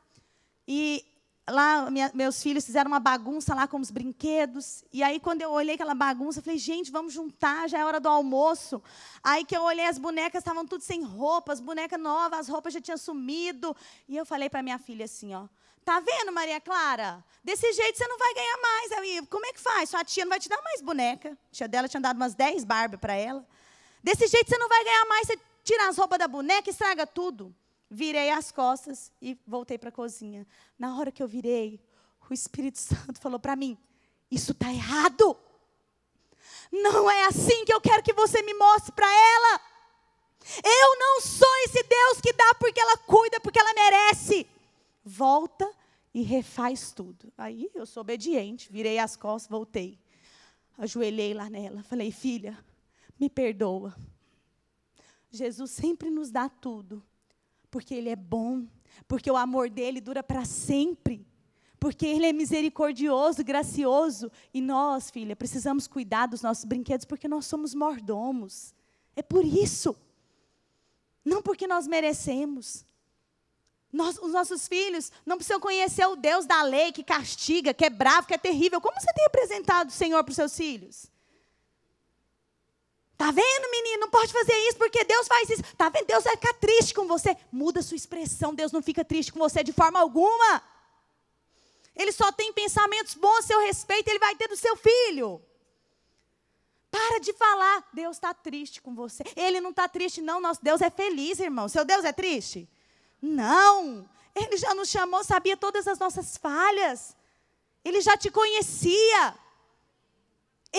e lá minha, meus filhos fizeram uma bagunça lá com os brinquedos. E aí, quando eu olhei aquela bagunça, eu falei, gente, vamos juntar, já é hora do almoço. Aí que eu olhei, as bonecas estavam tudo sem roupas, boneca nova, as roupas já tinham sumido. E eu falei para minha filha assim, ó. Tá vendo, Maria Clara? Desse jeito você não vai ganhar mais. Aí, como é que faz? Sua tia não vai te dar mais boneca. A tia dela tinha dado umas 10 barbas para ela. Desse jeito você não vai ganhar mais, você tira as roupas da boneca e estraga tudo virei as costas e voltei para a cozinha. Na hora que eu virei, o Espírito <laughs> Santo falou para mim: Isso está errado. Não é assim que eu quero que você me mostre para ela. Eu não sou esse Deus que dá porque ela cuida, porque ela merece. Volta e refaz tudo. Aí eu sou obediente, virei as costas, voltei. Ajoelhei lá nela, falei: Filha, me perdoa. Jesus sempre nos dá tudo porque Ele é bom, porque o amor dele dura para sempre, porque Ele é misericordioso, gracioso. E nós, filha, precisamos cuidar dos nossos brinquedos porque nós somos mordomos. É por isso. Não porque nós merecemos. Nós, os nossos filhos não precisam conhecer o Deus da lei que castiga, que é bravo, que é terrível. Como você tem apresentado o Senhor para os seus filhos? Tá vendo, menino? Não pode fazer isso porque Deus faz isso. Tá vendo? Deus vai ficar triste com você. Muda sua expressão. Deus não fica triste com você de forma alguma. Ele só tem pensamentos bons a seu respeito. Ele vai ter do seu filho. Para de falar. Deus está triste com você. Ele não está triste, não. Nosso Deus é feliz, irmão. Seu Deus é triste? Não. Ele já nos chamou, sabia todas as nossas falhas. Ele já te conhecia.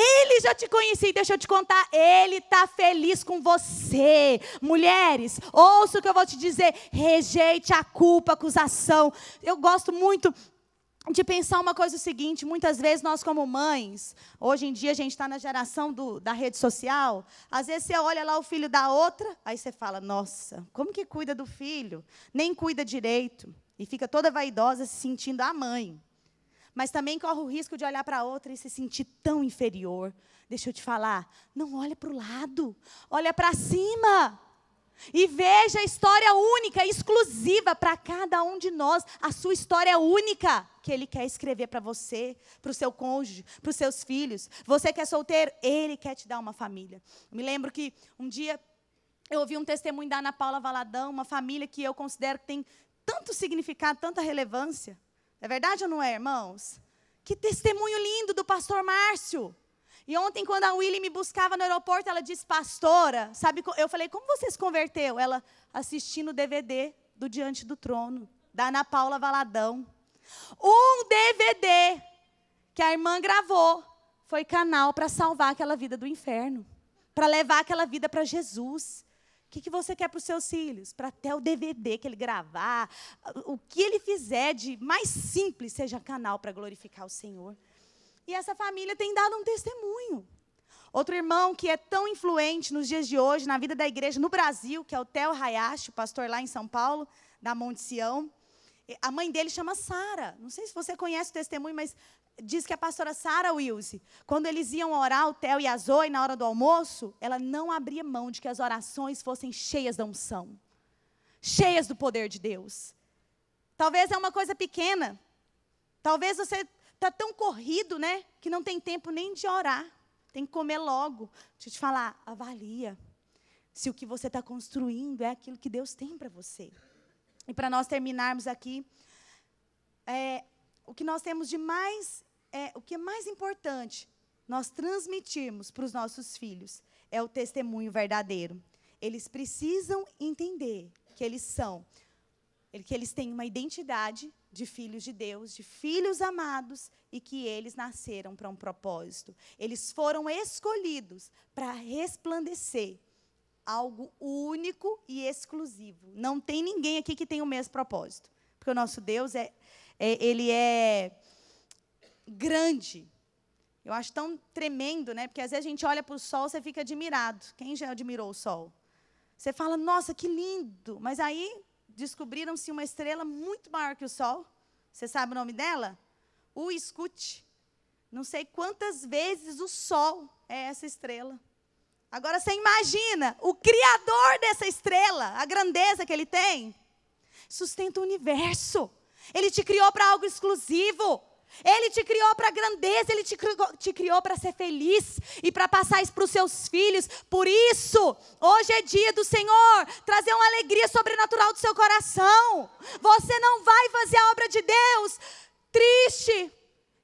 Ele já te conhecia, deixa eu te contar, ele está feliz com você. Mulheres, ouça o que eu vou te dizer, rejeite a culpa, a acusação. Eu gosto muito de pensar uma coisa o seguinte, muitas vezes nós como mães, hoje em dia a gente está na geração do, da rede social, às vezes você olha lá o filho da outra, aí você fala, nossa, como que cuida do filho? Nem cuida direito. E fica toda vaidosa se sentindo a mãe mas também corre o risco de olhar para outra e se sentir tão inferior. Deixa eu te falar, não olha para o lado, olha para cima. E veja a história única, exclusiva para cada um de nós, a sua história única que Ele quer escrever para você, para o seu cônjuge, para os seus filhos. Você que é solteiro, Ele quer te dar uma família. Eu me lembro que um dia eu ouvi um testemunho da Ana Paula Valadão, uma família que eu considero que tem tanto significado, tanta relevância. É verdade ou não é, irmãos? Que testemunho lindo do pastor Márcio. E ontem, quando a Willy me buscava no aeroporto, ela disse, pastora, sabe? Eu falei, como você se converteu? Ela, assistindo o DVD do Diante do Trono, da Ana Paula Valadão. Um DVD que a irmã gravou foi canal para salvar aquela vida do inferno, para levar aquela vida para Jesus. O que, que você quer para os seus filhos? Para até o DVD que ele gravar, o que ele fizer de mais simples seja canal para glorificar o Senhor. E essa família tem dado um testemunho. Outro irmão que é tão influente nos dias de hoje, na vida da igreja no Brasil, que é o Theo Hayashi, pastor lá em São Paulo, da Monte Sião. A mãe dele chama Sara. Não sei se você conhece o testemunho, mas diz que a pastora Sara Wilson, quando eles iam orar, o Theo e a Zoe, na hora do almoço, ela não abria mão de que as orações fossem cheias da unção, cheias do poder de Deus. Talvez é uma coisa pequena, talvez você tá tão corrido, né, que não tem tempo nem de orar, tem que comer logo. Deixa eu te falar, avalia se o que você está construindo é aquilo que Deus tem para você. E para nós terminarmos aqui, é, o que nós temos de mais é o que é mais importante nós transmitirmos para os nossos filhos é o testemunho verdadeiro. Eles precisam entender que eles são, que eles têm uma identidade de filhos de Deus, de filhos amados e que eles nasceram para um propósito. Eles foram escolhidos para resplandecer algo único e exclusivo. Não tem ninguém aqui que tem o mesmo propósito, porque o nosso Deus é, é ele é grande. Eu acho tão tremendo, né? Porque às vezes a gente olha para o sol, você fica admirado. Quem já admirou o sol? Você fala, nossa, que lindo! Mas aí descobriram-se uma estrela muito maior que o sol. Você sabe o nome dela? O escute. Não sei quantas vezes o sol é essa estrela. Agora você imagina o criador dessa estrela, a grandeza que ele tem. Sustenta o universo. Ele te criou para algo exclusivo. Ele te criou para grandeza, ele te criou, te criou para ser feliz e para passar isso para os seus filhos. Por isso, hoje é dia do Senhor trazer uma alegria sobrenatural do seu coração. Você não vai fazer a obra de Deus triste,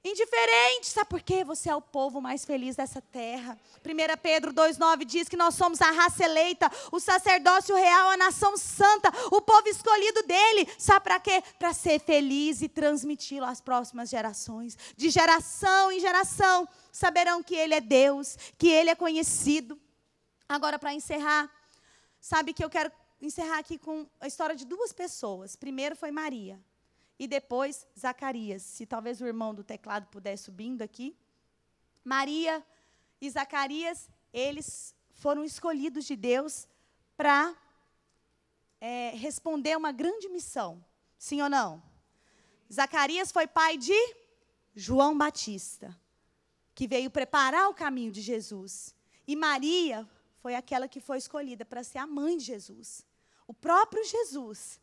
indiferente. Sabe por quê? Você é o povo mais feliz dessa terra. 1 Pedro 2,9 diz que nós somos a raça eleita, o sacerdócio real, a nação santa, o povo escolhido dele. Sabe para quê? Para ser feliz e transmiti-lo às próximas gerações. De geração em geração, saberão que ele é Deus, que ele é conhecido. Agora, para encerrar, sabe que eu quero encerrar aqui com a história de duas pessoas. Primeiro foi Maria. E depois Zacarias. Se talvez o irmão do teclado pudesse subindo aqui. Maria e Zacarias, eles foram escolhidos de Deus para é, responder uma grande missão. Sim ou não? Zacarias foi pai de João Batista, que veio preparar o caminho de Jesus. E Maria foi aquela que foi escolhida para ser a mãe de Jesus. O próprio Jesus,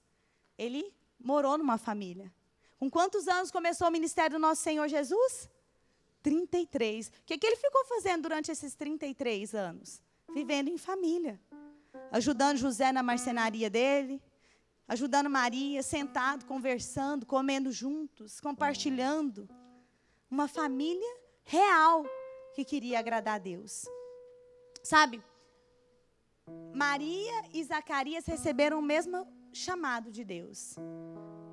ele morou numa família. Com quantos anos começou o ministério do nosso Senhor Jesus? 33. O que, que ele ficou fazendo durante esses 33 anos? Vivendo em família. Ajudando José na marcenaria dele, ajudando Maria, sentado, conversando, comendo juntos, compartilhando. Uma família real que queria agradar a Deus. Sabe? Maria e Zacarias receberam o mesmo chamado de Deus.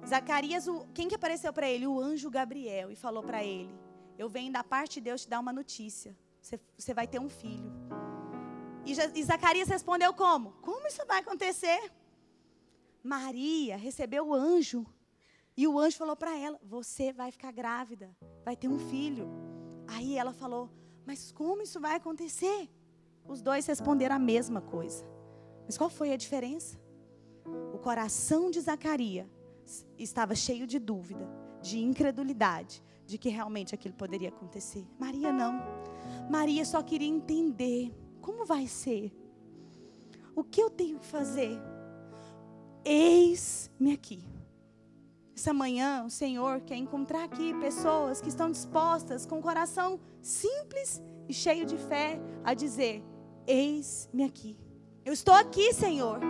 Zacarias, o, quem que apareceu para ele? O anjo Gabriel e falou para ele: Eu venho da parte de Deus te dar uma notícia. Você, vai ter um filho. E, e Zacarias respondeu como? Como isso vai acontecer? Maria recebeu o anjo e o anjo falou para ela: Você vai ficar grávida, vai ter um filho. Aí ela falou: Mas como isso vai acontecer? Os dois responderam a mesma coisa. Mas qual foi a diferença? O coração de Zacarias estava cheio de dúvida, de incredulidade, de que realmente aquilo poderia acontecer. Maria não. Maria só queria entender como vai ser. O que eu tenho que fazer? Eis-me aqui. Essa manhã, o Senhor quer encontrar aqui pessoas que estão dispostas, com o coração simples e cheio de fé, a dizer: Eis-me aqui. Eu estou aqui, Senhor.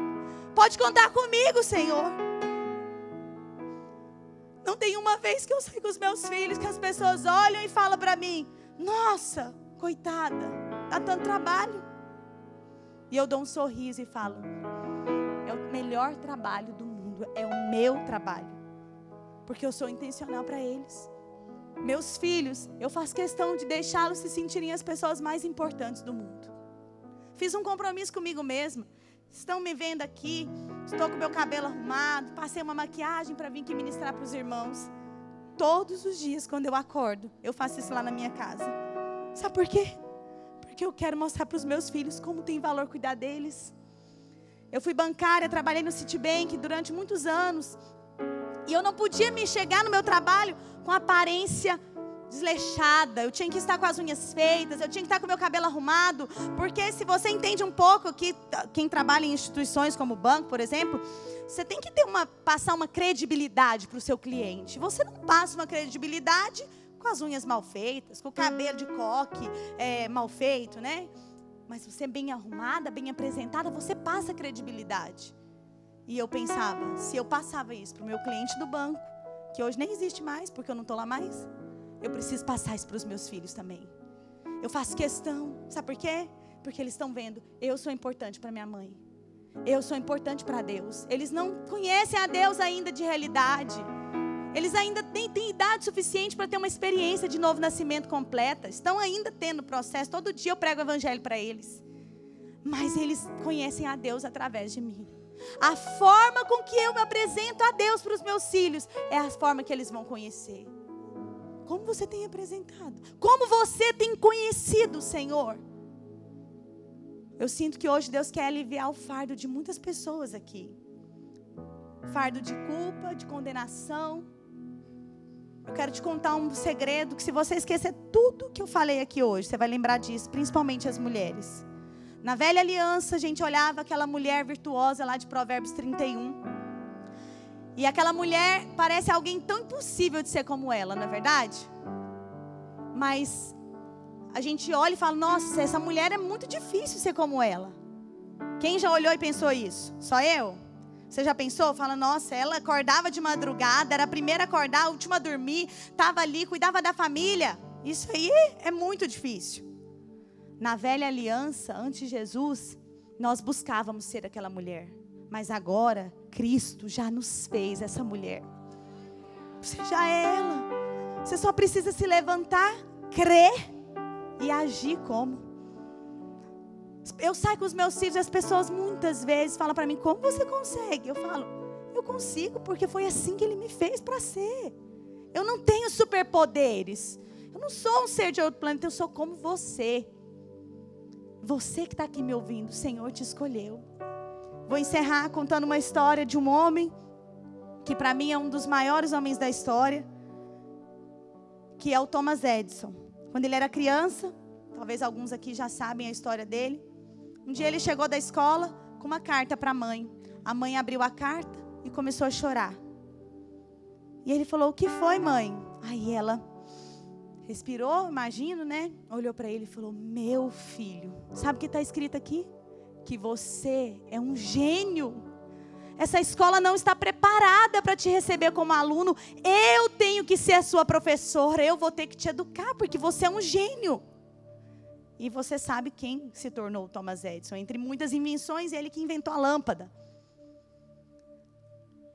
Pode contar comigo, Senhor. Não tem uma vez que eu saio com os meus filhos que as pessoas olham e falam para mim: Nossa, coitada, dá tá tanto trabalho. E eu dou um sorriso e falo: É o melhor trabalho do mundo, é o meu trabalho. Porque eu sou intencional para eles. Meus filhos, eu faço questão de deixá-los se sentirem as pessoas mais importantes do mundo. Fiz um compromisso comigo mesma Estão me vendo aqui? Estou com meu cabelo arrumado, passei uma maquiagem para vir aqui ministrar para os irmãos. Todos os dias, quando eu acordo, eu faço isso lá na minha casa. Sabe por quê? Porque eu quero mostrar para os meus filhos como tem valor cuidar deles. Eu fui bancária, trabalhei no Citibank durante muitos anos. E eu não podia me chegar no meu trabalho com aparência desleixada, eu tinha que estar com as unhas feitas, eu tinha que estar com o meu cabelo arrumado, porque se você entende um pouco que ah, quem trabalha em instituições como o banco, por exemplo, você tem que ter uma passar uma credibilidade para o seu cliente. Você não passa uma credibilidade com as unhas mal feitas, com o cabelo de coque é, mal feito, né? Mas você é bem arrumada, bem apresentada, você passa credibilidade. E eu pensava, se eu passava isso para o meu cliente do banco, que hoje nem existe mais, porque eu não estou lá mais, eu preciso passar isso para os meus filhos também. Eu faço questão, sabe por quê? Porque eles estão vendo, eu sou importante para minha mãe. Eu sou importante para Deus. Eles não conhecem a Deus ainda de realidade. Eles ainda nem têm idade suficiente para ter uma experiência de novo nascimento completa. Estão ainda tendo processo. Todo dia eu prego o evangelho para eles. Mas eles conhecem a Deus através de mim. A forma com que eu me apresento a Deus para os meus filhos é a forma que eles vão conhecer. Como você tem representado? Como você tem conhecido o Senhor? Eu sinto que hoje Deus quer aliviar o fardo de muitas pessoas aqui. Fardo de culpa, de condenação. Eu quero te contar um segredo que se você esquecer tudo que eu falei aqui hoje, você vai lembrar disso, principalmente as mulheres. Na velha aliança, a gente olhava aquela mulher virtuosa lá de Provérbios 31. E aquela mulher parece alguém tão impossível de ser como ela, não é verdade? Mas a gente olha e fala: nossa, essa mulher é muito difícil ser como ela. Quem já olhou e pensou isso? Só eu? Você já pensou? Fala, nossa, ela acordava de madrugada, era a primeira a acordar, a última a dormir, estava ali, cuidava da família. Isso aí é muito difícil. Na velha aliança, antes de Jesus, nós buscávamos ser aquela mulher. Mas agora, Cristo já nos fez essa mulher. Você já é ela. Você só precisa se levantar, crer e agir como. Eu saio com os meus filhos e as pessoas muitas vezes falam para mim: Como você consegue? Eu falo: Eu consigo, porque foi assim que ele me fez para ser. Eu não tenho superpoderes. Eu não sou um ser de outro planeta, eu sou como você. Você que está aqui me ouvindo, o Senhor te escolheu. Vou encerrar contando uma história de um homem que para mim é um dos maiores homens da história, que é o Thomas Edison. Quando ele era criança, talvez alguns aqui já sabem a história dele. Um dia ele chegou da escola com uma carta para a mãe. A mãe abriu a carta e começou a chorar. E ele falou: "O que foi, mãe?" Aí ela respirou, imagino, né? Olhou para ele e falou: "Meu filho, sabe o que está escrito aqui? que você é um gênio. Essa escola não está preparada para te receber como aluno. Eu tenho que ser a sua professora. Eu vou ter que te educar, porque você é um gênio. E você sabe quem se tornou Thomas Edison. Entre muitas invenções, ele que inventou a lâmpada.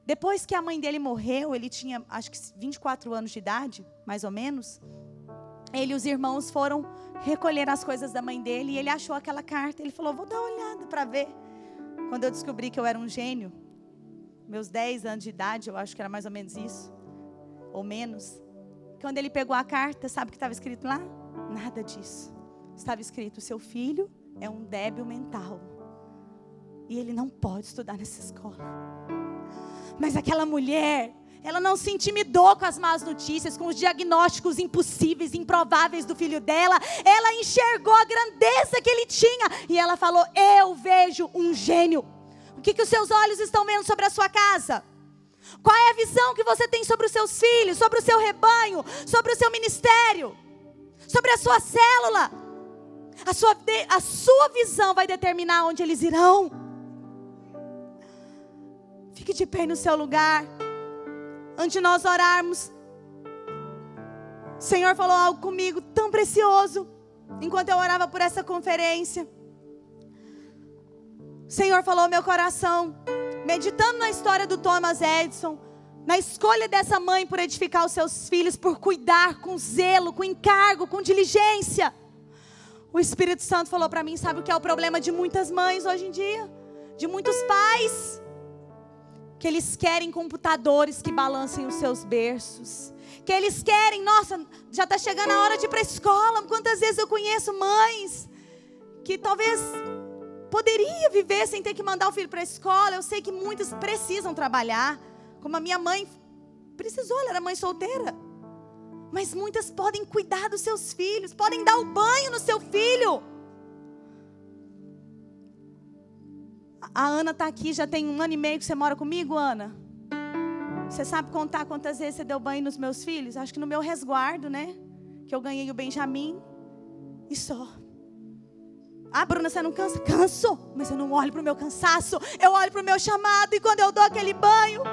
Depois que a mãe dele morreu, ele tinha acho que 24 anos de idade, mais ou menos. Ele e os irmãos foram recolher as coisas da mãe dele e ele achou aquela carta. Ele falou: Vou dar uma olhada para ver. Quando eu descobri que eu era um gênio, meus 10 anos de idade, eu acho que era mais ou menos isso, ou menos. Quando ele pegou a carta, sabe o que estava escrito lá? Nada disso. Estava escrito: Seu filho é um débil mental e ele não pode estudar nessa escola. Mas aquela mulher ela não se intimidou com as más notícias, com os diagnósticos impossíveis, improváveis do filho dela. Ela enxergou a grandeza que ele tinha e ela falou: Eu vejo um gênio. O que, que os seus olhos estão vendo sobre a sua casa? Qual é a visão que você tem sobre os seus filhos, sobre o seu rebanho, sobre o seu ministério, sobre a sua célula? A sua, a sua visão vai determinar onde eles irão. Fique de pé no seu lugar antes de nós orarmos, o Senhor falou algo comigo tão precioso enquanto eu orava por essa conferência. O Senhor falou ao meu coração, meditando na história do Thomas Edison, na escolha dessa mãe por edificar os seus filhos, por cuidar com zelo, com encargo, com diligência. O Espírito Santo falou para mim: sabe o que é o problema de muitas mães hoje em dia? De muitos pais que eles querem computadores que balancem os seus berços, que eles querem, nossa, já está chegando a hora de ir para a escola. Quantas vezes eu conheço mães que talvez poderia viver sem ter que mandar o filho para a escola. Eu sei que muitas precisam trabalhar, como a minha mãe precisou, ela era mãe solteira. Mas muitas podem cuidar dos seus filhos, podem dar o banho no seu filho A Ana está aqui já tem um ano e meio que você mora comigo, Ana? Você sabe contar quantas vezes você deu banho nos meus filhos? Acho que no meu resguardo, né? Que eu ganhei o Benjamin. E só. Ah, Bruna, você não cansa? Canso, mas eu não olho para o meu cansaço. Eu olho para o meu chamado. E quando eu dou aquele banho.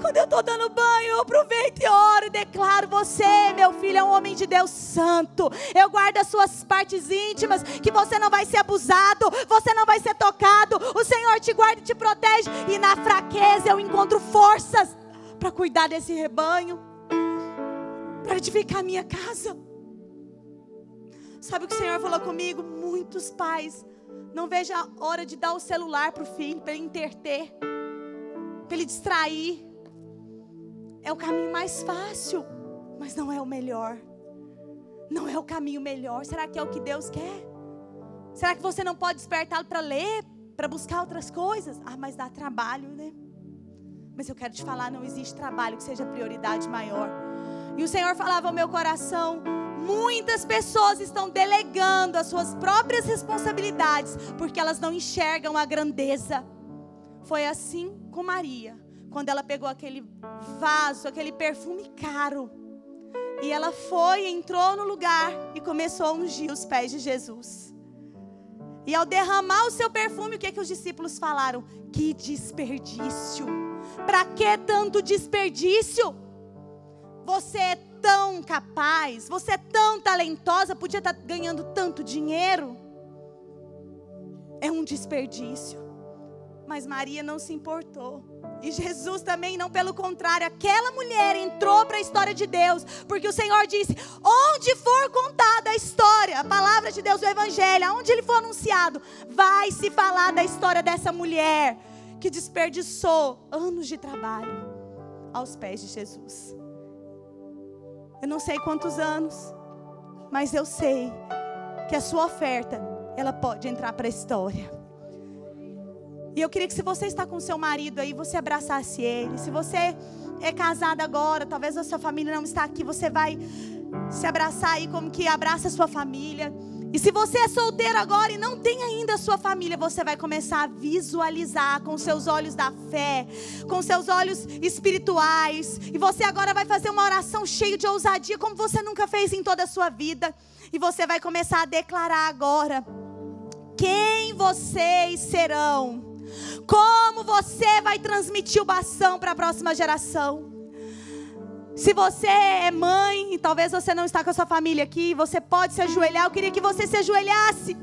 Quando eu estou dando banho, eu aproveito e oro e declaro: Você, meu filho, é um homem de Deus santo. Eu guardo as suas partes íntimas, que você não vai ser abusado, você não vai ser tocado. O Senhor te guarda e te protege. E na fraqueza eu encontro forças para cuidar desse rebanho, para edificar a minha casa. Sabe o que o Senhor falou comigo? Muitos pais não vejam a hora de dar o celular para o filho, para ele interter para ele distrair. É o caminho mais fácil, mas não é o melhor. Não é o caminho melhor. Será que é o que Deus quer? Será que você não pode despertá-lo para ler, para buscar outras coisas? Ah, mas dá trabalho, né? Mas eu quero te falar, não existe trabalho que seja prioridade maior. E o Senhor falava ao meu coração, Muitas pessoas estão delegando as suas próprias responsabilidades porque elas não enxergam a grandeza. Foi assim com Maria, quando ela pegou aquele vaso, aquele perfume caro. E ela foi, entrou no lugar e começou a ungir os pés de Jesus. E ao derramar o seu perfume, o que é que os discípulos falaram? Que desperdício! Para que tanto desperdício? Você é tão capaz, você é tão talentosa, podia estar tá ganhando tanto dinheiro. É um desperdício. Mas Maria não se importou. E Jesus também não, pelo contrário, aquela mulher entrou para a história de Deus, porque o Senhor disse: onde for contada a história, a palavra de Deus, o Evangelho, aonde ele for anunciado, vai se falar da história dessa mulher que desperdiçou anos de trabalho aos pés de Jesus. Eu não sei quantos anos, mas eu sei que a sua oferta, ela pode entrar para a história. E eu queria que se você está com seu marido aí, você abraçasse ele. Se você é casada agora, talvez a sua família não está aqui, você vai se abraçar aí como que abraça a sua família. E se você é solteiro agora e não tem ainda a sua família, você vai começar a visualizar com seus olhos da fé, com seus olhos espirituais. E você agora vai fazer uma oração cheia de ousadia, como você nunca fez em toda a sua vida. E você vai começar a declarar agora: quem vocês serão? Como você vai transmitir o bastão para a próxima geração? Se você é mãe, talvez você não está com a sua família aqui, você pode se ajoelhar. Eu queria que você se ajoelhasse.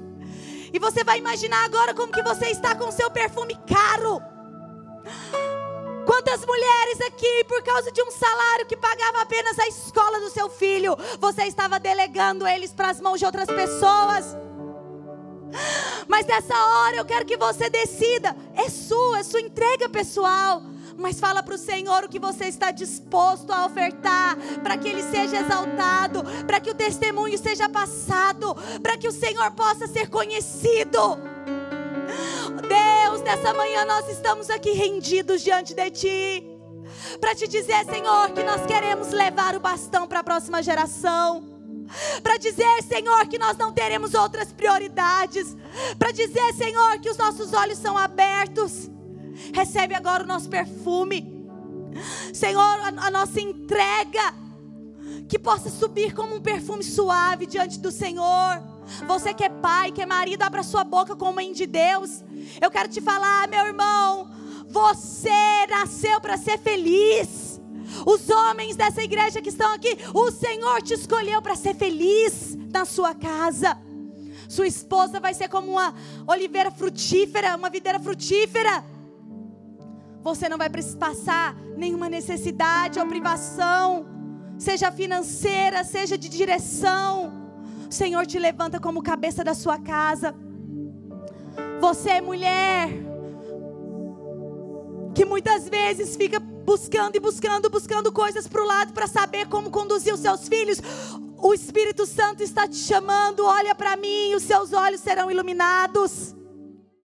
E você vai imaginar agora como que você está com o seu perfume caro. Quantas mulheres aqui, por causa de um salário que pagava apenas a escola do seu filho, você estava delegando eles para as mãos de outras pessoas. Mas nessa hora eu quero que você decida. É sua, é sua entrega pessoal. Mas fala para o Senhor o que você está disposto a ofertar, para que Ele seja exaltado, para que o testemunho seja passado, para que o Senhor possa ser conhecido. Deus, nessa manhã nós estamos aqui rendidos diante de Ti, para te dizer, Senhor, que nós queremos levar o bastão para a próxima geração para dizer, Senhor, que nós não teremos outras prioridades, para dizer, Senhor, que os nossos olhos são abertos. Recebe agora o nosso perfume, Senhor, a, a nossa entrega, que possa subir como um perfume suave diante do Senhor. Você que é pai, que é marido, abra sua boca como mãe de Deus. Eu quero te falar, meu irmão, você nasceu para ser feliz os homens dessa igreja que estão aqui, o Senhor te escolheu para ser feliz na sua casa. Sua esposa vai ser como uma oliveira frutífera, uma videira frutífera. Você não vai passar nenhuma necessidade ou privação, seja financeira, seja de direção. O Senhor te levanta como cabeça da sua casa. Você, é mulher, que muitas vezes fica buscando e buscando, buscando coisas para o lado para saber como conduzir os seus filhos. O Espírito Santo está te chamando, olha para mim, os seus olhos serão iluminados.